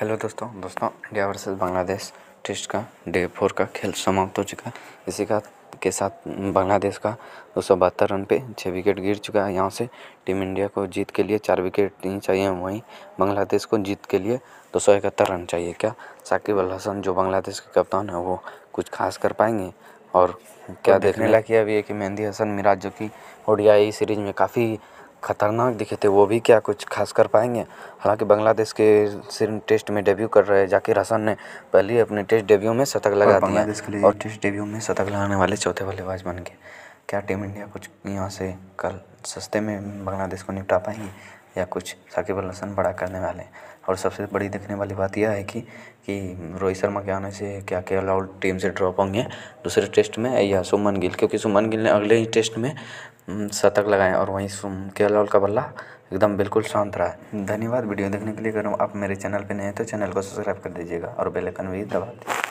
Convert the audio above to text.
hello दोस्तों दोस्तों India versus Bangladesh test का डे फोर का खेल समाप्त हो चुका है इसी का के साथ बांग्लादेश का दो सौ बहत्तर रन पे छः विकेट गिर चुका है यहाँ से टीम इंडिया को जीत के लिए चार विकेट नहीं चाहिए वहीं बांग्लादेश को जीत के लिए दो सौ इकहत्तर रन चाहिए क्या साकिब अल हसन जो बांग्लादेश के कप्तान है वो कुछ खास कर पाएंगे और क्या देखने लायक यह भी है कि मेहंदी हसन मिराज जो कि ओडियाई सीरीज में काफ़ी ख़तरनाक दिखे थे वो भी क्या कुछ ख़ास कर पाएंगे हालांकि बांग्लादेश के सिर्फ टेस्ट में डेब्यू कर रहे जाकिर हसन ने पहले अपने टेस्ट डेब्यू में शतक लगा दिया और टेस्ट डेब्यू में शतक लगाने वाले चौथे बल्लेबाज बन गए क्या टीम इंडिया कुछ यहाँ से कल सस्ते में बांग्लादेश को निपटा पाएंगे या कुछ साकिब अल हसन बड़ा करने वाले हैं और सबसे बड़ी देखने वाली बात यह है कि कि रोहित शर्मा के आने से क्या क्या ऑल टीम से ड्रॉप होंगे दूसरे टेस्ट में या सुमन गिल क्योंकि सुमन गिल ने अगले ही टेस्ट में शतक हम्म, लगाएँ और वहीं केएल राहुल का बल्ला एकदम बिल्कुल शांत रहा है धन्यवाद वीडियो देखने के लिए अगर आप मेरे चैनल पर नए हैं तो चैनल को सब्सक्राइब कर दीजिएगा और बेल भी दबा दीजिए